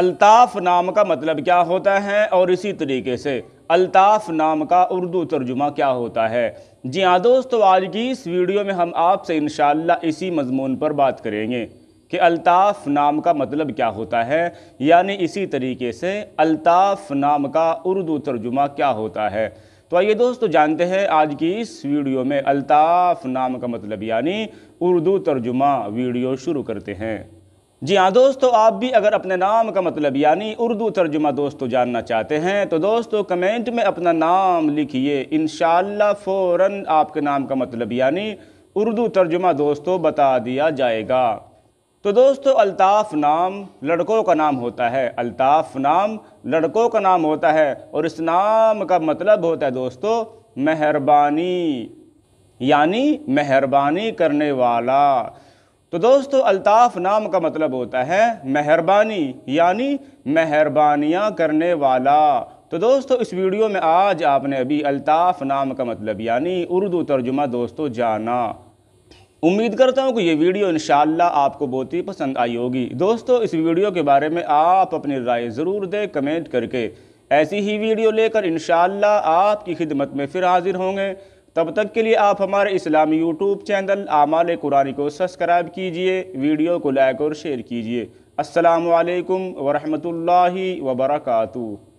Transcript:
अल्ताफ़ नाम का मतलब क्या होता है और इसी तरीके से अल्ताफ़ नाम का उर्दू तर्जुमा क्या होता है जी हाँ दोस्तों आज की इस वीडियो में हम आपसे इन इसी मजमून पर बात करेंगे कि अल्ताफ़ नाम का मतलब क्या होता है यानी इसी तरीके से अल्ताफ़ नाम का उर्दू तर्जुमा क्या होता है तो आइए दोस्तों जानते हैं आज की इस वीडियो में अल्ताफ़ नाम का मतलब यानी उर्दू तर्जुमा वीडियो शुरू करते हैं जी हाँ दोस्तों आप भी अगर अपने नाम का मतलब यानी उर्दू तर्जुमा दोस्तों जानना चाहते हैं तो दोस्तों कमेंट में अपना नाम लिखिए इन फ़ौर आपके नाम का मतलब यानी उर्दू तर्जुमा दोस्तों बता दिया जाएगा तो दोस्तों अल्ताफ़ नाम लड़कों का नाम होता है अल्ताफ़ नाम लड़कों का नाम होता है और इस नाम का मतलब होता है दोस्तों मेहरबानी यानी मेहरबानी करने वाला तो दोस्तों अल्ताफ़ नाम का मतलब होता है मेहरबानी यानी मेहरबानियाँ करने वाला तो दोस्तों इस वीडियो में आज आपने अभी अल्ताफ़ नाम का मतलब यानी उर्दू तर्जुमा दोस्तों जाना उम्मीद करता हूँ कि ये वीडियो इन आपको बहुत ही पसंद आई होगी दोस्तों इस वीडियो के बारे में आप अपनी राय ज़रूर दें कमेंट करके ऐसी ही वीडियो लेकर इन आपकी खिदमत में फिर हाजिर होंगे तब तक के लिए आप हमारे इस्लामी यूट्यूब चैनल आमाल कुरानी को सब्सक्राइब कीजिए वीडियो को लाइक और शेयर कीजिए असलकम वरहमल वबरकू